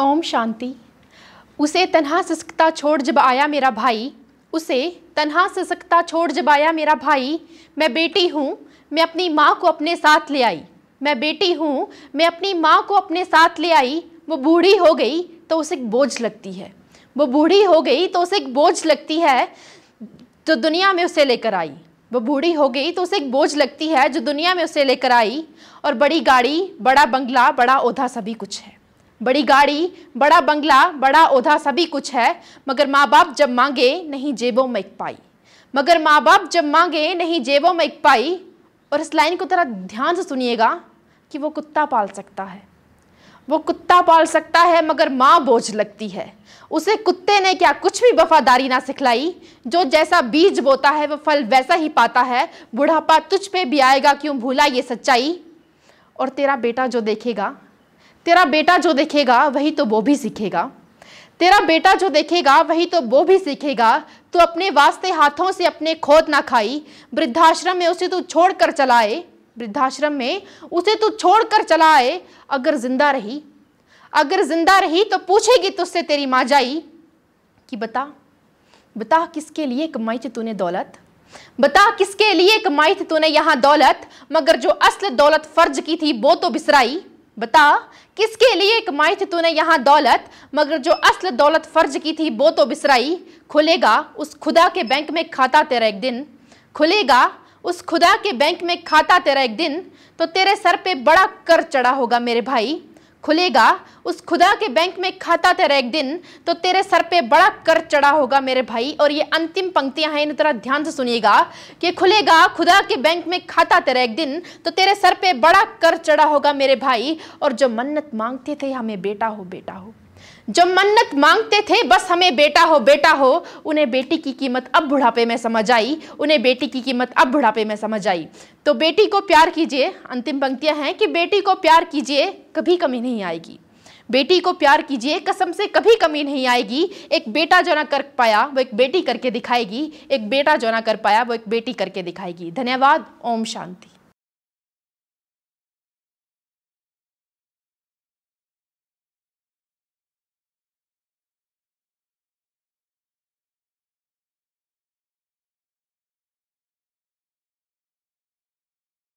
ओम शांति उसे तनहा सिसकता छोड़ जब आया मेरा भाई उसे तनहा सिसकता छोड़ जब आया मेरा भाई मैं बेटी हूँ मैं अपनी माँ को अपने साथ ले आई मैं बेटी हूँ मैं अपनी माँ को अपने साथ ले आई वो बूढ़ी हो गई तो उसे एक बोझ लगती है वो बूढ़ी हो गई तो उसे एक बोझ लगती है जो दुनिया में उसे लेकर आई वो बूढ़ी हो गई तो उसे एक बोझ लगती है जो दुनिया में उसे लेकर आई और बड़ी गाड़ी बड़ा बंगला बड़ा ओधा सभी कुछ है बड़ी गाड़ी बड़ा बंगला बड़ा ओधा सभी कुछ है मगर माँ बाप जब मांगे नहीं जेबों में एक पाई मगर माँ बाप जब मांगे नहीं जेबों में एक पाई और इस लाइन को तरह ध्यान से सुनिएगा कि वो कुत्ता पाल सकता है वो कुत्ता पाल सकता है मगर माँ बोझ लगती है उसे कुत्ते ने क्या कुछ भी वफादारी ना सिखलाई जो जैसा बीज बोता है वो फल वैसा ही पाता है बुढ़ापा तुझ पे भी आएगा क्यों भूला ये सच्चाई और तेरा बेटा जो देखेगा तेरा बेटा जो देखेगा वही तो वो भी सीखेगा तेरा बेटा जो देखेगा वही तो वो भी सीखेगा तो अपने वास्ते हाथों से अपने खोद ना खाई वृद्धाश्रम में उसे तू छोड़ कर चलाए वृद्धाश्रम में उसे तू छोड़ कर चलाए अगर जिंदा रही अगर जिंदा रही तो पूछेगी तुझसे तेरी माँ जाई कि बता बता किसके लिए कमाई थी तूने दौलत बता किसके लिए कमाई थी तूने यहाँ दौलत मगर जो असल दौलत फर्ज की थी वो तो बिसराई बता किसके लिए कमाई थी तूने यहाँ दौलत मगर जो असल दौलत फर्ज की थी वो तो बिसराई खुलेगा उस खुदा के बैंक में खाता तेरा एक दिन खुलेगा उस खुदा के बैंक में खाता तेरा एक दिन तो तेरे सर पे बड़ा कर चढ़ा होगा मेरे भाई खुलेगा उस खुदा के बैंक में खाता तेरा एक दिन तो तेरे सर पे बड़ा कर चढ़ा होगा मेरे भाई और ये अंतिम पंक्तियां हैं इन तरह ध्यान से सुनिएगा कि खुलेगा खुदा के बैंक में खाता तेरा एक दिन तो तेरे सर पे बड़ा कर चढ़ा होगा मेरे भाई और जो मन्नत मांगते थे हमें बेटा हो बेटा हो जो मन्नत मांगते थे बस हमें बेटा हो बेटा हो उन्हें बेटी की कीमत अब बुढ़ापे में समझ आई उन्हें बेटी की कीमत अब बुढ़ापे में समझ आई तो बेटी को प्यार कीजिए अंतिम पंक्तियां हैं कि बेटी को प्यार कीजिए कभी कमी नहीं आएगी बेटी को प्यार कीजिए कसम से कभी कमी नहीं आएगी एक बेटा जो ना कर पाया वो एक बेटी करके दिखाएगी एक बेटा जो ना कर पाया वो एक बेटी करके दिखाएगी धन्यवाद ओम शांति